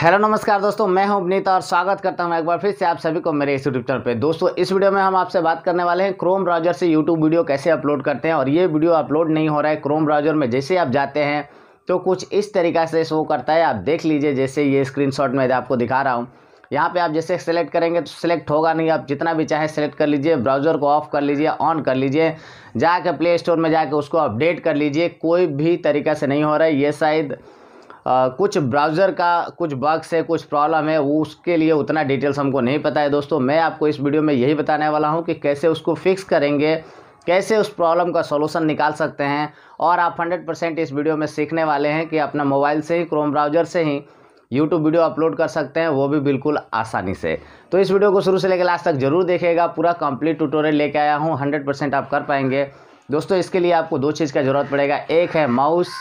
hello नमस्कार दोस्तों मैं हूं उपनीत और स्वागत करता हूं एक बार फिर से आप सभी को मेरे इस यूट्यूब चैनल पे दोस्तों इस वीडियो में हम आपसे बात करने वाले हैं क्रोम ब्राउजर से यूट्यूब वीडियो कैसे अपलोड करते हैं और ये वीडियो अपलोड नहीं हो रहा है क्रोम ब्राउजर में जैसे आप जाते हैं तो कुछ इस तरीका से शो करता है आप देख लीजिए जैसे ये स्क्रीन में आपको दिखा रहा हूँ यहाँ पर आप जैसे सेलेक्ट करेंगे तो सिलेक्ट होगा नहीं आप जितना भी चाहें सेलेक्ट कर लीजिए ब्राउज़र को ऑफ कर लीजिए ऑन कर लीजिए जाके प्ले स्टोर में जाके उसको अपडेट कर लीजिए कोई भी तरीका से नहीं हो रहा है ये शायद आ, कुछ ब्राउज़र का कुछ बग्स है कुछ प्रॉब्लम है उसके लिए उतना डिटेल्स हमको नहीं पता है दोस्तों मैं आपको इस वीडियो में यही बताने वाला हूँ कि कैसे उसको फिक्स करेंगे कैसे उस प्रॉब्लम का सोल्यूशन निकाल सकते हैं और आप हंड्रेड इस वीडियो में सीखने वाले हैं कि अपना मोबाइल से ही क्रोम ब्राउज़र से ही यूट्यूब वीडियो अपलोड कर सकते हैं वो भी बिल्कुल आसानी से तो इस वीडियो को शुरू से लेकर लास्ट तक जरूर देखेगा पूरा कंप्लीट ट्यूटोरियल लेके आया हूँ हंड्रेड परसेंट आप कर पाएंगे दोस्तों इसके लिए आपको दो चीज़ का ज़रूरत पड़ेगा एक है माउस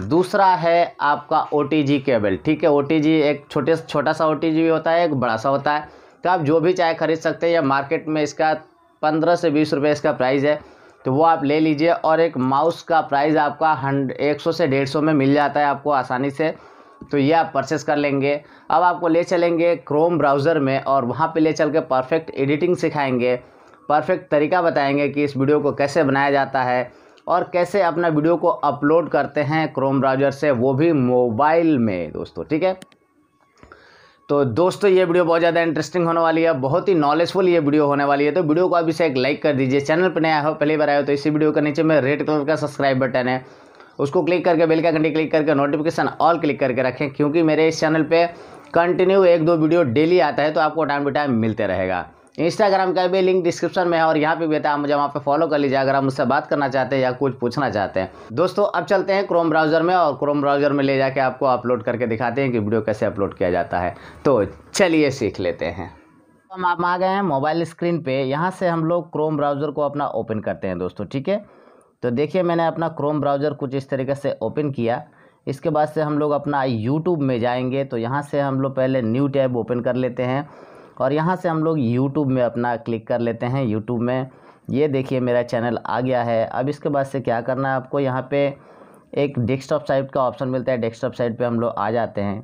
दूसरा है आपका ओ केबल ठीक है ओ एक छोटे छोटा सा ओ भी होता है एक बड़ा सा होता है तो आप जो भी चाय खरीद सकते हैं या मार्केट में इसका पंद्रह से बीस रुपये इसका प्राइस है तो वो आप ले लीजिए और एक माउस का प्राइस आपका हंड एक सौ से डेढ़ सौ में मिल जाता है आपको आसानी से तो ये आप परचेस कर लेंगे अब आपको ले चलेंगे क्रोम ब्राउज़र में और वहाँ पे ले चल के परफेक्ट एडिटिंग सिखाएंगे परफेक्ट तरीका बताएंगे कि इस वीडियो को कैसे बनाया जाता है और कैसे अपना वीडियो को अपलोड करते हैं क्रोम ब्राउजर से वो भी मोबाइल में दोस्तों ठीक है तो दोस्तों ये वीडियो बहुत ज़्यादा इंटरेस्टिंग होने वाली है बहुत ही नॉलेजफुल ये वीडियो होने वाली है तो वीडियो को अभी से एक लाइक कर दीजिए चैनल पर नया हो पहली बार आए हो तो इसी वीडियो के नीचे में रेड कलर का सब्सक्राइब बटन है उसको क्लिक करके बेल का घंटी क्लिक करके नोटिफिकेशन ऑल क्लिक करके रखें क्योंकि मेरे इस चैनल पर कंटिन्यू एक दो वीडियो डेली आता है तो आपको टाइम टू टाइम मिलते रहेगा इंस्टाग्राम का भी लिंक डिस्क्रिप्शन में है और यहाँ पे भी आप मुझे वहाँ पे फॉलो कर लीजिए अगर आप मुझसे बात करना चाहते हैं या कुछ पूछना चाहते हैं दोस्तों अब चलते हैं क्रोम ब्राउजर में और क्रोम ब्राउजर में ले जाके आपको अपलोड करके दिखाते हैं कि वीडियो कैसे अपलोड किया जाता है तो चलिए सीख लेते हैं हम आप आ गए हैं मोबाइल स्क्रीन पर यहाँ से हम लोग क्रोम ब्राउज़र को अपना ओपन करते हैं दोस्तों ठीक है तो देखिए मैंने अपना क्रोम ब्राउज़र कुछ इस तरीके से ओपन किया इसके बाद से हम लोग अपना यूट्यूब में जाएंगे तो यहाँ से हम लोग पहले न्यू टैब ओपन कर लेते हैं और यहाँ से हम लोग यूट्यूब में अपना क्लिक कर लेते हैं यूट्यूब में ये देखिए मेरा चैनल आ गया है अब इसके बाद से क्या करना है आपको यहाँ पे एक डेस्कटॉप साइट का ऑप्शन मिलता है डेस्कटॉप साइट पे हम लोग आ जाते हैं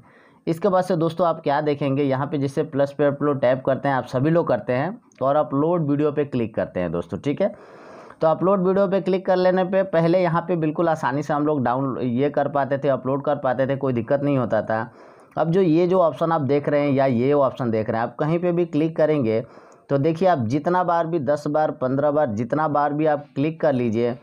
इसके बाद से दोस्तों आप क्या देखेंगे यहाँ पे जिससे प्लस पे अपलोड टैप करते हैं आप सभी लोग करते हैं तो और अपलोड वीडियो पे क्लिक करते हैं दोस्तों ठीक है तो अपलोड वीडियो पर क्लिक कर लेने पर पहले यहाँ पर बिल्कुल आसानी से हम लोग डाउन ये कर पाते थे अपलोड कर पाते थे कोई दिक्कत नहीं होता था अब जो ये जो ऑप्शन आप देख रहे हैं या ये ऑप्शन देख रहे हैं आप कहीं पे भी क्लिक करेंगे तो देखिए आप जितना बार भी दस बार पंद्रह बार जितना बार भी आप क्लिक कर लीजिए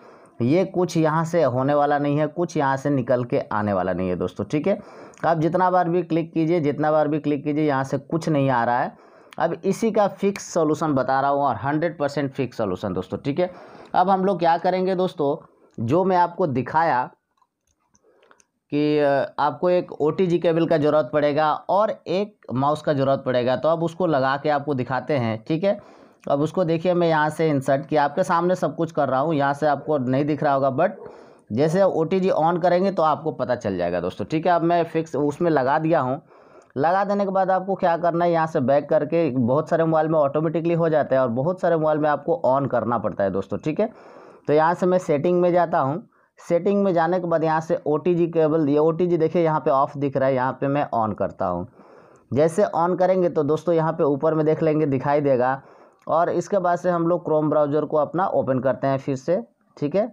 ये कुछ यहाँ से होने वाला नहीं है कुछ यहाँ से निकल के आने वाला नहीं है दोस्तों ठीक है तो आप जितना बार भी क्लिक कीजिए जितना बार भी क्लिक कीजिए यहाँ से कुछ नहीं आ रहा है अब इसी का फिक्स सॉल्यूशन बता रहा हूँ और हंड्रेड परसेंट फिक्स सॉल्यूशन दोस्तों ठीक है अब हम लोग क्या करेंगे दोस्तों जो मैं आपको दिखाया कि आपको एक ओ केबल का ज़रूरत पड़ेगा और एक माउस का ज़रूरत पड़ेगा तो अब उसको लगा के आपको दिखाते हैं ठीक है अब उसको देखिए मैं यहाँ से इंसर्ट किया आपके सामने सब कुछ कर रहा हूँ यहाँ से आपको नहीं दिख रहा होगा बट जैसे ओ ऑन करेंगे तो आपको पता चल जाएगा दोस्तों ठीक है अब मैं फिक्स उसमें लगा दिया हूँ लगा देने के बाद आपको क्या करना है यहाँ से बैक करके बहुत सारे मोबाइल में ऑटोमेटिकली हो जाता है और बहुत सारे मोबाइल में आपको ऑन करना पड़ता है दोस्तों ठीक है तो यहाँ से मैं सेटिंग में जाता हूँ सेटिंग में जाने के बाद यहाँ से ओ केबल ये ओ देखिए यहाँ पे ऑफ दिख रहा है यहाँ पे मैं ऑन करता हूँ जैसे ऑन करेंगे तो दोस्तों यहाँ पे ऊपर में देख लेंगे दिखाई देगा और इसके बाद से हम लोग क्रोम ब्राउज़र को अपना ओपन करते हैं फिर से ठीक है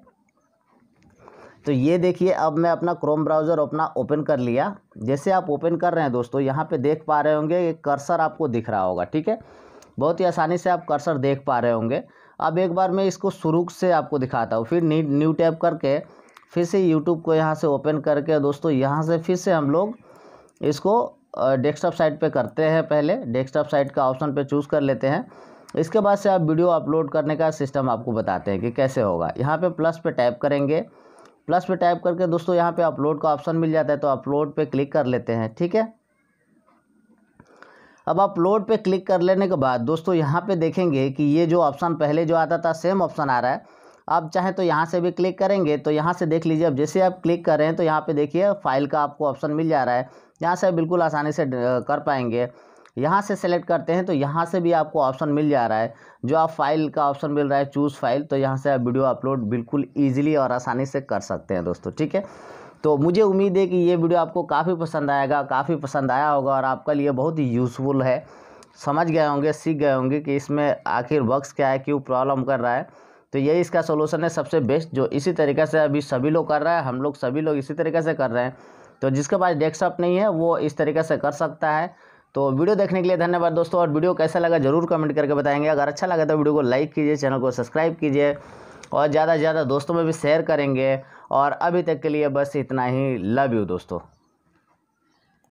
तो ये देखिए अब मैं अपना क्रोम ब्राउज़र अपना ओपन कर लिया जैसे आप ओपन कर रहे हैं दोस्तों यहाँ पर देख पा रहे होंगे कर्सर आपको दिख रहा होगा ठीक है बहुत ही आसानी से आप कर्सर देख पा रहे होंगे अब एक बार मैं इसको शुरू से आपको दिखाता हूँ फिर न्यू टैप करके फिर से यूट्यूब को यहाँ से ओपन करके दोस्तों यहाँ से फिर से हम लोग इसको डेस्कटॉप साइट पे करते हैं पहले डेस्कटॉप साइट का ऑप्शन पे चूज़ कर लेते हैं इसके बाद से आप वीडियो अपलोड करने का सिस्टम आपको बताते हैं कि कैसे होगा यहाँ पे प्लस पे टाइप करेंगे प्लस पे टाइप करके दोस्तों यहाँ पे अपलोड का ऑप्शन मिल जाता है तो अपलोड पे क्लिक कर लेते हैं ठीक है अब अपलोड पे क्लिक कर लेने के बाद दोस्तों यहाँ पे देखेंगे कि ये जो ऑप्शन पहले जो आता था सेम ऑप्शन आ रहा है आप चाहें तो यहाँ से भी क्लिक करेंगे तो यहाँ से देख लीजिए अब जैसे आप क्लिक कर रहे हैं तो यहाँ पे देखिए फाइल का आपको ऑप्शन मिल जा रहा है यहाँ से बिल्कुल आसानी से कर पाएंगे यहाँ से सेलेक्ट करते हैं तो यहाँ से भी आपको ऑप्शन मिल जा रहा है जो आप फाइल का ऑप्शन मिल रहा है चूज़ फाइल तो यहाँ से आप वीडियो अपलोड बिल्कुल ईजिली और आसानी से कर सकते हैं दोस्तों ठीक है तो मुझे उम्मीद है कि ये वीडियो आपको काफ़ी पसंद आएगा काफ़ी पसंद आया होगा और आपका लिए बहुत ही यूज़फुल है समझ गए होंगे सीख गए होंगे कि इसमें आखिर वक्स क्या है क्यों प्रॉब्लम कर रहा है तो यही इसका सोलूसन है सबसे बेस्ट जो इसी तरीके से अभी सभी लोग कर रहा है हम लोग सभी लोग इसी तरीके से कर रहे हैं तो जिसके पास डेस्कटॉप नहीं है वो इस तरीके से कर सकता है तो वीडियो देखने के लिए धन्यवाद दोस्तों और वीडियो कैसा लगा जरूर कमेंट करके बताएंगे अगर अच्छा लगा तो वीडियो को लाइक कीजिए चैनल को सब्सक्राइब कीजिए और ज़्यादा से ज़्यादा दोस्तों में भी शेयर करेंगे और अभी तक के लिए बस इतना ही लव यू दोस्तों